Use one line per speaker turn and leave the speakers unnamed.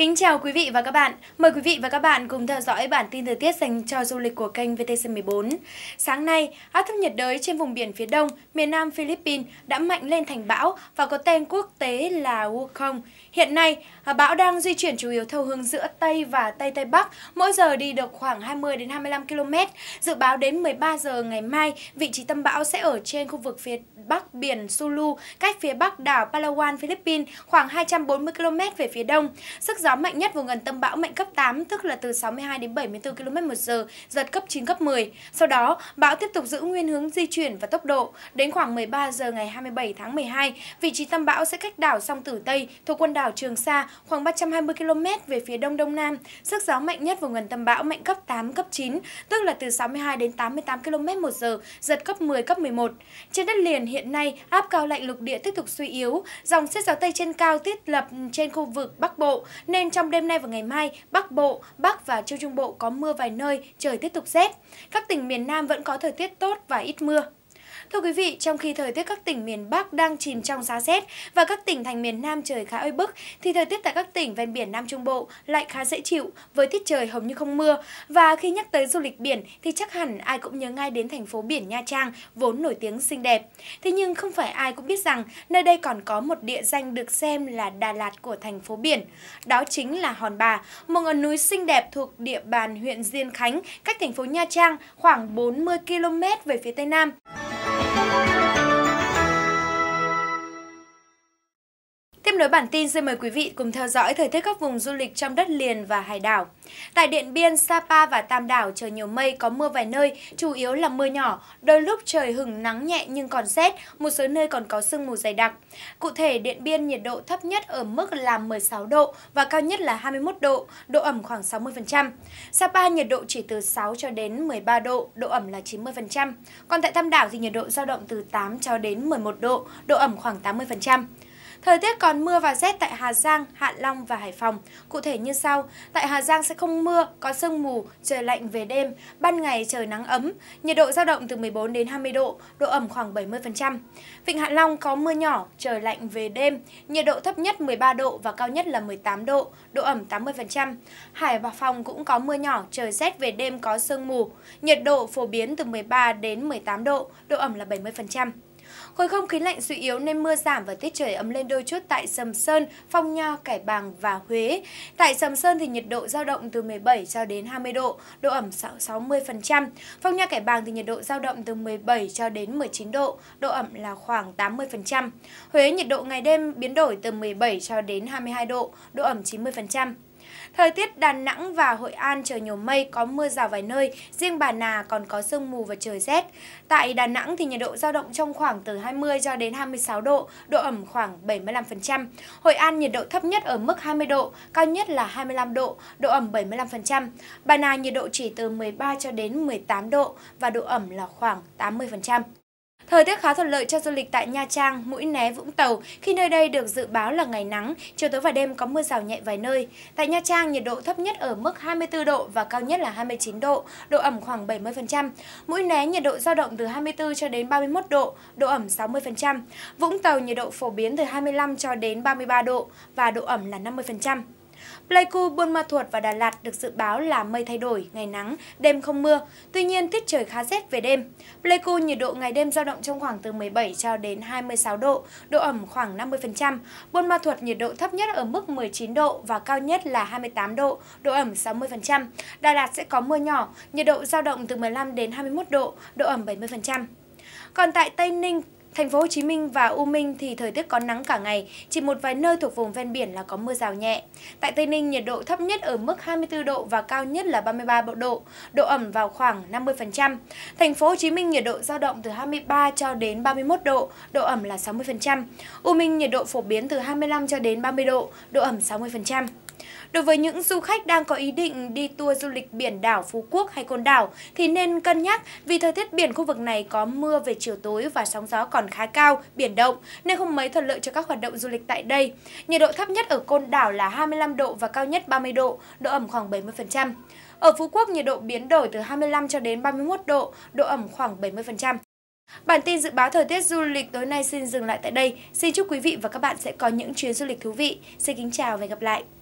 Kính chào quý vị và các bạn. Mời quý vị và các bạn cùng theo dõi bản tin thời tiết dành cho du lịch của kênh VTC14. Sáng nay, áp thấp nhiệt đới trên vùng biển phía đông, miền nam Philippines đã mạnh lên thành bão và có tên quốc tế là Wukong. Hiện nay, à, bão đang di chuyển chủ yếu theo hướng giữa Tây và Tây Tây Bắc, mỗi giờ đi được khoảng 20 đến 25 km. Dự báo đến 13 giờ ngày mai, vị trí tâm bão sẽ ở trên khu vực phía bắc biển Sulu, cách phía bắc đảo Palawan, Philippines khoảng 240 km về phía đông. Sức gió mạnh nhất vùng gần tâm bão mạnh cấp 8, tức là từ 62 đến 74 km một giờ, giật cấp 9, cấp 10. Sau đó, bão tiếp tục giữ nguyên hướng di chuyển và tốc độ. Đến khoảng 13 giờ ngày 27 tháng 12, vị trí tâm bão sẽ cách đảo Song Tử Tây thuộc quần đảo Trường Sa khoảng 320 km về phía đông đông nam. Sức gió mạnh nhất vùng gần tâm bão mạnh cấp 8, cấp 9, tức là từ 62 đến 88 km một giờ, giật cấp 10, cấp 11. Trên đất liền hiện hiện nay, áp cao lạnh lục địa tiếp tục suy yếu, dòng xếp gió Tây trên cao thiết lập trên khu vực Bắc Bộ, nên trong đêm nay và ngày mai, Bắc Bộ, Bắc và Trung Trung Bộ có mưa vài nơi, trời tiếp tục rét. Các tỉnh miền Nam vẫn có thời tiết tốt và ít mưa. Thưa quý vị, trong khi thời tiết các tỉnh miền Bắc đang chìm trong giá rét và các tỉnh thành miền Nam trời khá oi bức, thì thời tiết tại các tỉnh ven biển Nam Trung Bộ lại khá dễ chịu với tiết trời hầu như không mưa. Và khi nhắc tới du lịch biển thì chắc hẳn ai cũng nhớ ngay đến thành phố biển Nha Trang vốn nổi tiếng xinh đẹp. Thế nhưng không phải ai cũng biết rằng nơi đây còn có một địa danh được xem là Đà Lạt của thành phố biển. Đó chính là Hòn Bà, một ngọn núi xinh đẹp thuộc địa bàn huyện Diên Khánh, cách thành phố Nha Trang khoảng 40 km về phía tây nam. Thank you. nối bản tin, xin mời quý vị cùng theo dõi thời tiết các vùng du lịch trong đất liền và hải đảo. Tại Điện Biên, Sapa và Tam Đảo trời nhiều mây, có mưa vài nơi, chủ yếu là mưa nhỏ, đôi lúc trời hừng nắng nhẹ nhưng còn rét, một số nơi còn có sương mù dày đặc. Cụ thể, Điện Biên nhiệt độ thấp nhất ở mức là 16 độ và cao nhất là 21 độ, độ ẩm khoảng 60%. Sapa nhiệt độ chỉ từ 6 cho đến 13 độ, độ ẩm là 90%. Còn tại Tam Đảo thì nhiệt độ dao động từ 8 cho đến 11 độ, độ ẩm khoảng 80%. Thời tiết còn mưa và rét tại Hà Giang, Hạ Long và Hải Phòng. Cụ thể như sau, tại Hà Giang sẽ không mưa, có sương mù, trời lạnh về đêm, ban ngày trời nắng ấm, nhiệt độ dao động từ 14 đến 20 độ, độ ẩm khoảng 70%. Vịnh Hạ Long có mưa nhỏ, trời lạnh về đêm, nhiệt độ thấp nhất 13 độ và cao nhất là 18 độ, độ ẩm 80%. Hải và Phòng cũng có mưa nhỏ, trời rét về đêm có sương mù, nhiệt độ phổ biến từ 13 đến 18 độ, độ ẩm là 70%. Khối không khí lạnh suy yếu nên mưa giảm và tiết trời ấm lên đôi chút tại Sầm Sơn, Phong Nha, Cải Bàng và Huế. Tại Sầm Sơn thì nhiệt độ dao động từ 17 cho đến 20 độ, độ ẩm 60%. Phong Nha, Cải Bàng thì nhiệt độ dao động từ 17 cho đến 19 độ, độ ẩm là khoảng 80%. Huế nhiệt độ ngày đêm biến đổi từ 17 cho đến 22 độ, độ ẩm 90%. Thời tiết Đà Nẵng và Hội An trời nhiều mây, có mưa rào vài nơi, riêng Bà Nà còn có sương mù và trời rét. Tại Đà Nẵng thì nhiệt độ dao động trong khoảng từ 20 cho đến 26 độ, độ ẩm khoảng 75%. Hội An nhiệt độ thấp nhất ở mức 20 độ, cao nhất là 25 độ, độ ẩm 75%. Bà Nà nhiệt độ chỉ từ 13 cho đến 18 độ và độ ẩm là khoảng 80%. Thời tiết khá thuận lợi cho du lịch tại Nha Trang, Mũi Né, Vũng Tàu khi nơi đây được dự báo là ngày nắng, chiều tối và đêm có mưa rào nhẹ vài nơi. Tại Nha Trang, nhiệt độ thấp nhất ở mức 24 độ và cao nhất là 29 độ, độ ẩm khoảng 70%. Mũi Né nhiệt độ dao động từ 24 cho đến 31 độ, độ ẩm 60%. Vũng Tàu nhiệt độ phổ biến từ 25 cho đến 33 độ và độ ẩm là 50%. Pleiku, Buôn Ma Thuột và Đà Lạt được dự báo là mây thay đổi, ngày nắng, đêm không mưa. Tuy nhiên, tiết trời khá rét về đêm. Pleiku nhiệt độ ngày đêm dao động trong khoảng từ 17 cho đến 26 độ, độ ẩm khoảng 50%. Buôn Ma Thuột nhiệt độ thấp nhất ở mức 19 độ và cao nhất là 28 độ, độ ẩm 60%. Đà Lạt sẽ có mưa nhỏ, nhiệt độ dao động từ 15 đến 21 độ, độ ẩm 70%. Còn tại Tây Ninh, Thành phố Hồ Chí Minh và U Minh thì thời tiết có nắng cả ngày, chỉ một vài nơi thuộc vùng ven biển là có mưa rào nhẹ. Tại Tây Ninh, nhiệt độ thấp nhất ở mức 24 độ và cao nhất là 33 độ, độ ẩm vào khoảng 50%. Thành phố Hồ Chí Minh nhiệt độ dao động từ 23 cho đến 31 độ, độ ẩm là 60%. U Minh nhiệt độ phổ biến từ 25 cho đến 30 độ, độ ẩm 60%. Đối với những du khách đang có ý định đi tour du lịch biển đảo Phú Quốc hay Côn Đảo thì nên cân nhắc vì thời tiết biển khu vực này có mưa về chiều tối và sóng gió còn khá cao, biển động nên không mấy thuận lợi cho các hoạt động du lịch tại đây. Nhiệt độ thấp nhất ở Côn Đảo là 25 độ và cao nhất 30 độ, độ ẩm khoảng 70%. Ở Phú Quốc nhiệt độ biến đổi từ 25 cho đến 31 độ, độ ẩm khoảng 70%. Bản tin dự báo thời tiết du lịch tối nay xin dừng lại tại đây. Xin chúc quý vị và các bạn sẽ có những chuyến du lịch thú vị. Xin kính chào và hẹn gặp lại.